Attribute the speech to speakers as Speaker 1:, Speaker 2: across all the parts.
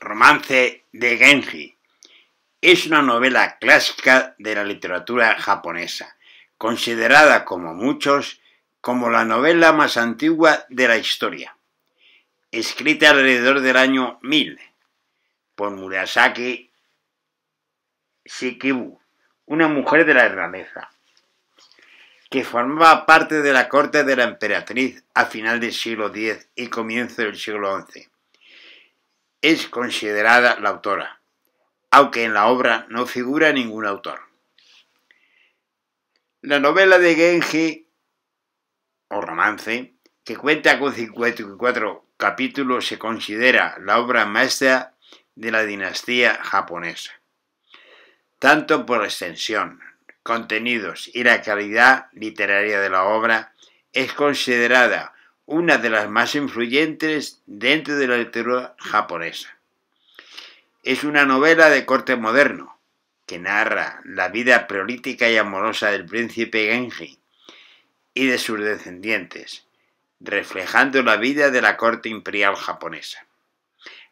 Speaker 1: Romance de Genji. Es una novela clásica de la literatura japonesa, considerada como muchos como la novela más antigua de la historia, escrita alrededor del año 1000 por Murasaki Shikibu, una mujer de la realeza, que formaba parte de la corte de la emperatriz a final del siglo X y comienzo del siglo XI es considerada la autora, aunque en la obra no figura ningún autor. La novela de Genji, o romance, que cuenta con 54 capítulos, se considera la obra maestra de la dinastía japonesa, tanto por extensión, contenidos y la calidad literaria de la obra, es considerada una de las más influyentes dentro de la literatura japonesa. Es una novela de corte moderno que narra la vida prolítica y amorosa del príncipe Genji y de sus descendientes, reflejando la vida de la corte imperial japonesa,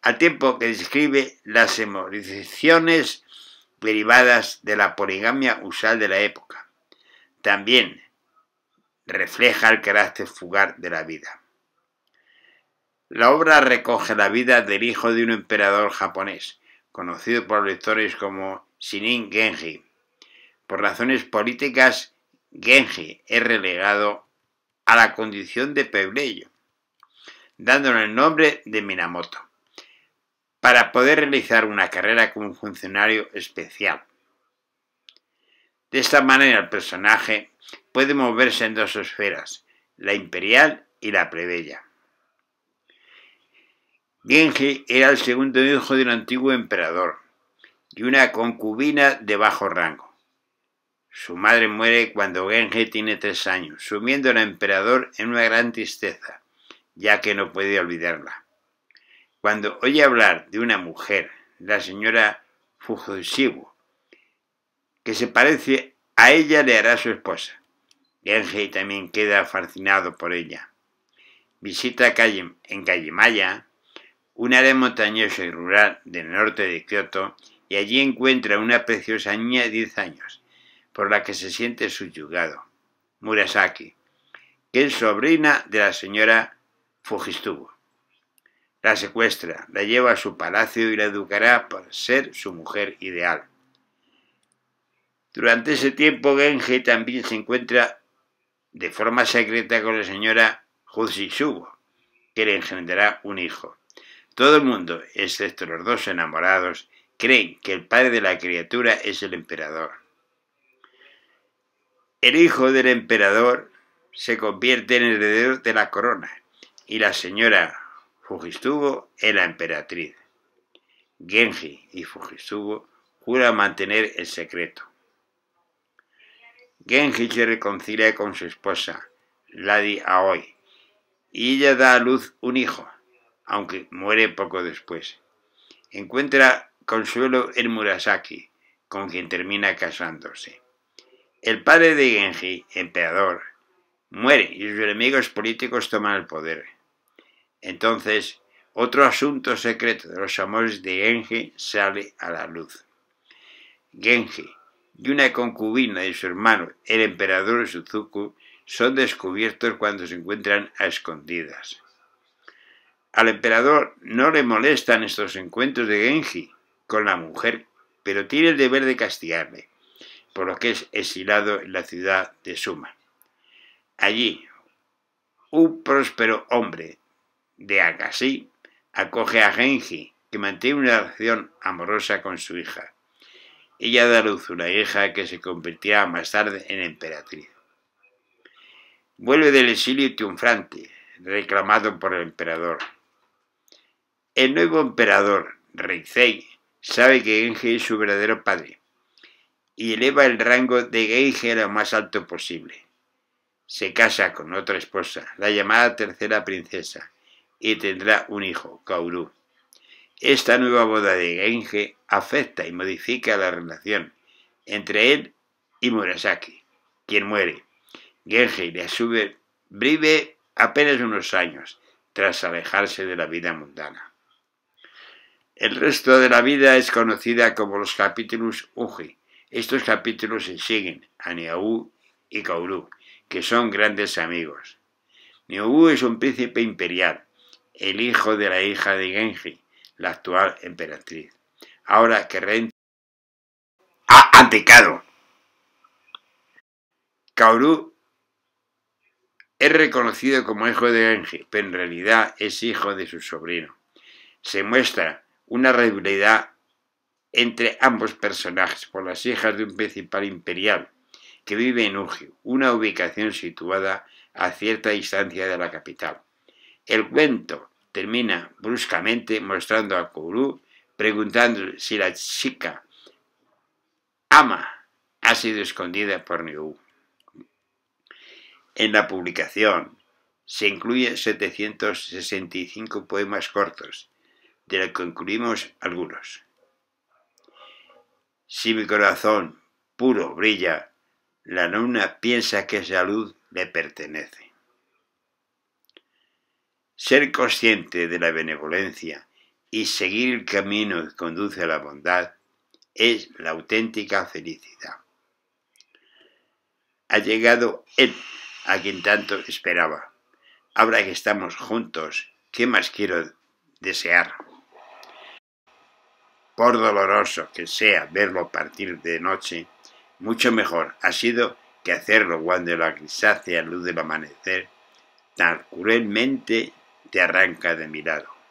Speaker 1: al tiempo que describe las emociones derivadas de la poligamia usual de la época. También refleja el carácter fugaz de la vida. La obra recoge la vida del hijo de un emperador japonés, conocido por los lectores como Shinin Genji. Por razones políticas, Genji es relegado a la condición de pebleyo dándole el nombre de Minamoto, para poder realizar una carrera como funcionario especial de esta manera el personaje puede moverse en dos esferas, la imperial y la plebeya. Genji era el segundo hijo de un antiguo emperador y una concubina de bajo rango. Su madre muere cuando Genji tiene tres años, sumiendo al emperador en una gran tristeza, ya que no puede olvidarla. Cuando oye hablar de una mujer, la señora Fujushibu, que se parece a ella le hará su esposa. Genji también queda fascinado por ella. Visita en Kajimaya, un área montañosa y rural del norte de Kioto, y allí encuentra una preciosa niña de 10 años, por la que se siente subyugado, Murasaki, que es sobrina de la señora Fujistubo. La secuestra, la lleva a su palacio y la educará para ser su mujer ideal. Durante ese tiempo, Genji también se encuentra de forma secreta con la señora fujitsubo que le engendrará un hijo. Todo el mundo, excepto los dos enamorados, creen que el padre de la criatura es el emperador. El hijo del emperador se convierte en heredero de la corona y la señora Fujistubo en la emperatriz. Genji y Fujitsubo juran mantener el secreto. Genji se reconcilia con su esposa, Ladi Aoi, y ella da a luz un hijo, aunque muere poco después. Encuentra consuelo en Murasaki, con quien termina casándose. El padre de Genji, emperador, muere y sus enemigos políticos toman el poder. Entonces, otro asunto secreto de los amores de Genji sale a la luz. Genji, y una concubina de su hermano, el emperador Suzuku, son descubiertos cuando se encuentran a escondidas. Al emperador no le molestan estos encuentros de Genji con la mujer, pero tiene el deber de castigarle, por lo que es exilado en la ciudad de Suma. Allí, un próspero hombre de Akashi acoge a Genji, que mantiene una relación amorosa con su hija. Ella da a una hija que se convertirá más tarde en emperatriz. Vuelve del exilio triunfante, reclamado por el emperador. El nuevo emperador, Reizei, sabe que Genji es su verdadero padre y eleva el rango de a lo más alto posible. Se casa con otra esposa, la llamada tercera princesa, y tendrá un hijo, Kauru. Esta nueva boda de Genji afecta y modifica la relación entre él y Murasaki, quien muere. Genji le sube vive apenas unos años tras alejarse de la vida mundana. El resto de la vida es conocida como los capítulos Uji. Estos capítulos se siguen a Niaú y Kauru, que son grandes amigos. Niaú es un príncipe imperial, el hijo de la hija de Genji, la actual emperatriz. Ahora que Ren ha anticado, Kauru es reconocido como hijo de Enji, pero en realidad es hijo de su sobrino. Se muestra una rivalidad entre ambos personajes por las hijas de un principal imperial que vive en Uji, una ubicación situada a cierta distancia de la capital. El cuento termina bruscamente mostrando a Kourou, preguntando si la chica ama ha sido escondida por Niu. En la publicación se incluye 765 poemas cortos, de los que incluimos algunos. Si mi corazón puro brilla, la luna piensa que esa luz le pertenece. Ser consciente de la benevolencia y seguir el camino que conduce a la bondad es la auténtica felicidad. Ha llegado Él, a quien tanto esperaba. Ahora que estamos juntos, ¿qué más quiero desear? Por doloroso que sea verlo partir de noche, mucho mejor ha sido que hacerlo cuando la grisácea luz del amanecer tan cruelmente te arranca de mi lado.